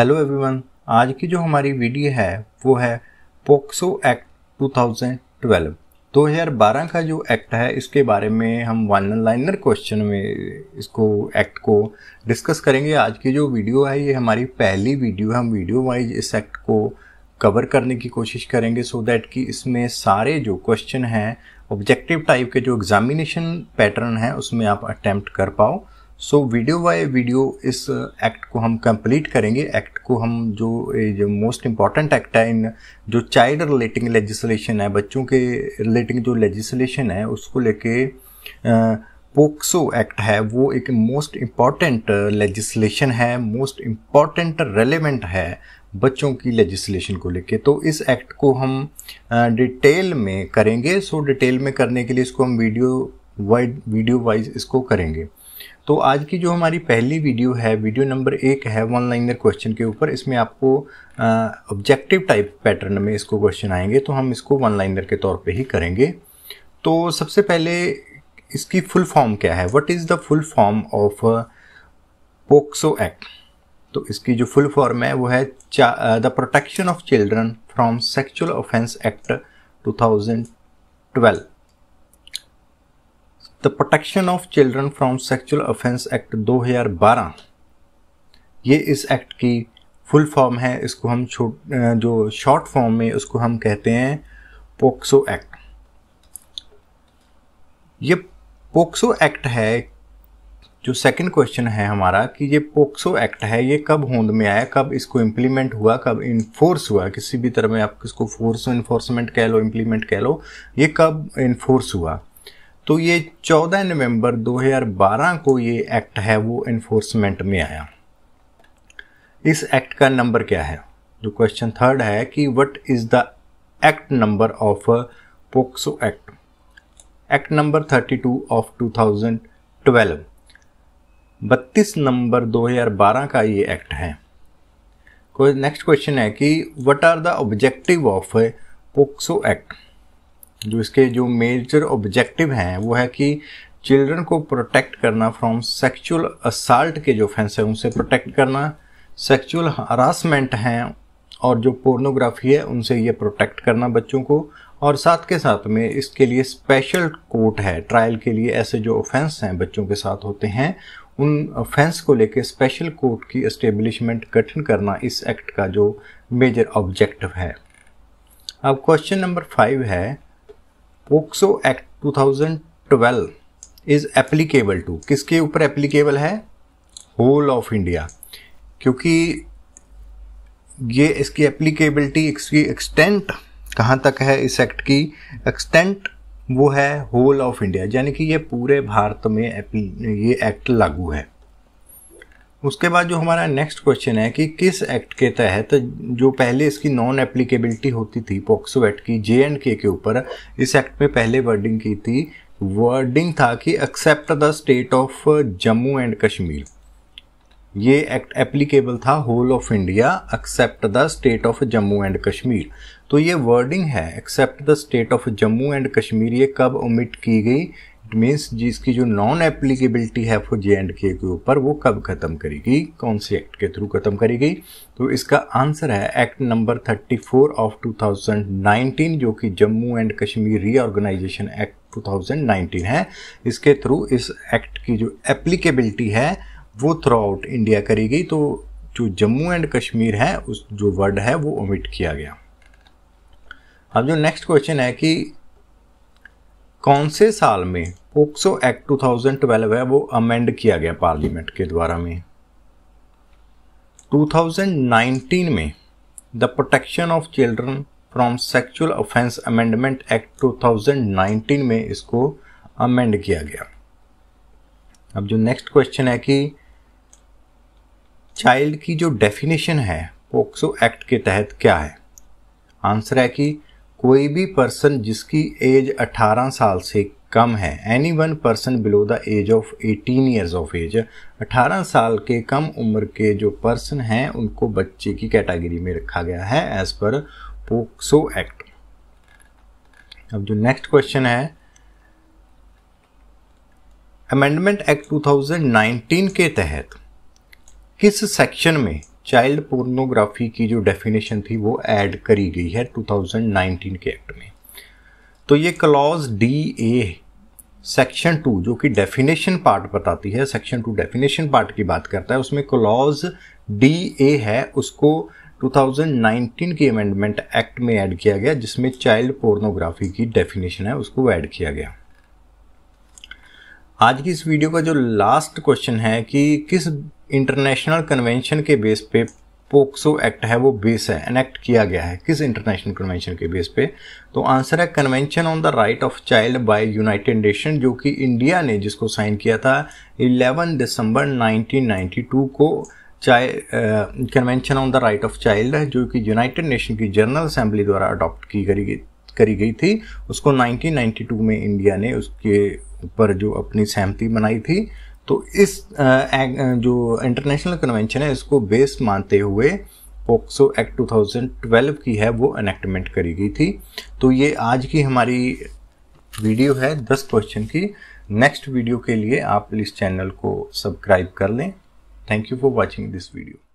hello everyone आज की जो हमारी वीडियो है वो है पोक्सो एक्ट 2012 2012 का जो एक्ट है इसके बारे में हम वन लाइनर क्वेश्चन में इसको एक्ट को डिस्कस करेंगे आज की जो वीडियो है ये हमारी पहली वीडियो है हम वीडियो वाइज इस एक्ट को कवर करने की कोशिश करेंगे सो so दैट कि इसमें सारे जो क्वेश्चन हैं ऑब्जेक्टिव टाइप के जो एग्जामिनेशन पैटर्न है उसमें आप अटैम्प्ट कर पाओ सो वीडियो बाय वीडियो इस एक्ट uh, को हम कंप्लीट करेंगे एक्ट को हम जो जो मोस्ट इम्पॉर्टेंट एक्ट है इन जो चाइल्ड रिलेटिंग लेजिस्लेशन है बच्चों के रिलेटिंग जो लेजिस्लेशन है उसको लेके uh, पोक्सो एक्ट है वो एक मोस्ट इम्पॉर्टेंट लेजिस्लेशन है मोस्ट इम्पॉर्टेंट रेलिवेंट है बच्चों की लेजिस्लेशन को लेके तो इस एक्ट को हम डिटेल uh, में करेंगे सो डिटेल में करने के लिए इसको हम वीडियो वाइड वीडियो वाइज इसको करेंगे तो आज की जो हमारी पहली वीडियो है वीडियो नंबर एक है वन लाइनर क्वेश्चन के ऊपर इसमें आपको ऑब्जेक्टिव टाइप पैटर्न में इसको क्वेश्चन आएंगे तो हम इसको वन लाइनर के तौर पे ही करेंगे तो सबसे पहले इसकी फुल फॉर्म क्या है what is the full form of POCSO act तो इसकी जो फुल फॉर्म है वो है the protection of children from sexual offence act to the protection of children from sexual offence act 2012 ये इस एक्ट की फुल फॉर्म है इसको हम छोट जो शॉर्ट फॉर्म में उसको हम कहते हैं पोक्सो एक्ट ये पोक्सो एक्ट है जो सेकंड क्वेश्चन है हमारा कि ये पोक्सो एक्ट है ये कब होंद में आया कब इसको इम्प्लीमेंट हुआ कब इन्फोर्स हुआ किसी भी तरह में आप इसको फोर्स इन्फोर्समेंट कह लो इम्प्लीमेंट कह लो ये कब इन्फोर्स हुआ तो ये 14 नवंबर 2012 को ये एक्ट है वो एनफोर्समेंट में आया इस एक्ट का नंबर क्या है जो क्वेश्चन थर्ड है कि what is the act number of POCSO act act number 32 of 2012 बत्तीस नंबर 2012 का ये एक्ट है नेक्स्ट क्वेश्चन है कि what are the objective of POCSO act जो इसके जो मेजर ऑब्जेक्टिव हैं वो है कि चिल्ड्रन को प्रोटेक्ट करना फ्रॉम सेक्चुअल असाल्ट के जो ऑफेंस हैं उनसे प्रोटेक्ट करना सेक्चुअल हरासमेंट हैं और जो पोर्नोग्राफी है उनसे ये प्रोटेक्ट करना बच्चों को और साथ के साथ में इसके लिए स्पेशल कोर्ट है ट्रायल के लिए ऐसे जो ऑफेंस हैं बच्चों के साथ होते हैं उन ऑफेंस को लेके स्पेशल कोर्ट की इस्टेब्लिशमेंट गठन करना इस एक्ट का जो मेजर ऑब्जेक्टिव है अब क्वेश्चन नंबर फाइव है POCSO act 2012 is applicable to किसके ऊपर एप्लीकेबल है होल ऑफ इंडिया क्योंकि ये इसकी एप्लीकेबिलिटी इसकी एक्सटेंट कहाँ तक है इस एक्ट की एक्सटेंट वो है होल ऑफ इंडिया यानी कि ये पूरे भारत में ये एक्ट लागू है उसके बाद जो हमारा नेक्स्ट क्वेश्चन है कि किस एक्ट के तहत जो पहले इसकी नॉन एप्लीकेबिलिटी होती थी पॉक्सो एक्ट की जे एंड के के ऊपर इस एक्ट में पहले वर्डिंग की थी वर्डिंग था कि except the state of Jammu and Kashmir ये एक्ट एप्लीकेबल था whole of India except the state of Jammu and Kashmir तो ये वर्डिंग है except the state of Jammu and Kashmir ये कब ओमिट की गई इट मीन्स जिसकी जो नॉन एप्लीकेबिलिटी है वो जे एंड के के ऊपर वो कब खत्म करेगी कौन से एक्ट के थ्रू खत्म करेगी तो इसका आंसर है एक्ट नंबर 34 ऑफ 2019 जो कि Jammu and Kashmir reorganisation act 2019 है इसके थ्रू इस एक्ट की जो एप्लीकेबिलिटी है वो थ्रू आउट इंडिया करेगी तो जो जम्मू एंड कश्मीर है उस जो वर्ड है वो ओमिट किया गया अब जो नेक्स्ट क्वेश्चन है कि कौन से साल में पोक्सो एक्ट 2012 है वो अमेंड किया गया पार्लियामेंट के द्वारा में 2019 में the protection of children from sexual offence amendment act 2019 में इसको अमेंड किया गया अब जो नेक्स्ट क्वेश्चन है कि चाइल्ड की जो डेफिनेशन है पोक्सो एक्ट के तहत क्या है आंसर है कि कोई भी पर्सन जिसकी एज 18 साल से कम है any one person below the age of 18 years of age 18 साल के कम उम्र के जो पर्सन हैं उनको बच्चे की कैटेगरी में रखा गया है एज पर पोक्सो एक्ट अब जो नेक्स्ट क्वेश्चन है अमेंडमेंट एक्ट 2019 के तहत किस सेक्शन में चाइल्ड पोर्नोग्राफी की जो डेफिनेशन थी वो ऐड करी गई है 2019 के एक्ट में तो ये clause D A section two जो कि डेफिनेशन पार्ट बताती है सेक्शन टू डेफिनेशन पार्ट की बात करता है उसमें क्लॉज डी ए है उसको 2019 के अमेंडमेंट एक्ट में ऐड किया गया जिसमें चाइल्ड पोर्नोग्राफी की डेफिनेशन है उसको ऐड किया गया आज की इस वीडियो का जो लास्ट क्वेश्चन है कि किस इंटरनेशनल कन्वेंशन के बेस पे पोक्सो एक्ट है वो बेस है एनेक्ट किया गया है किस इंटरनेशनल कन्वेंशन के बेस पे तो आंसर है convention on the right of child by United Nation जो कि इंडिया ने जिसको साइन किया था 11 दिसंबर 1992 को child convention on the right of child जो कि यूनाइटेड नेशन की जनरल असेंबली द्वारा अडॉप्ट की करी गई करी गई थी उसको 1992 में इंडिया ने उसके ऊपर जो अपनी सहमति बनाई थी तो इस जो इंटरनेशनल कन्वेंशन है इसको बेस मानते हुए पोक्सो एक्ट 2012 की है वो अनेक्टमेंट करी गई थी तो ये आज की हमारी वीडियो है 10 क्वेश्चन की नेक्स्ट वीडियो के लिए आप इस चैनल को सब्सक्राइब कर लें thank you for watching this video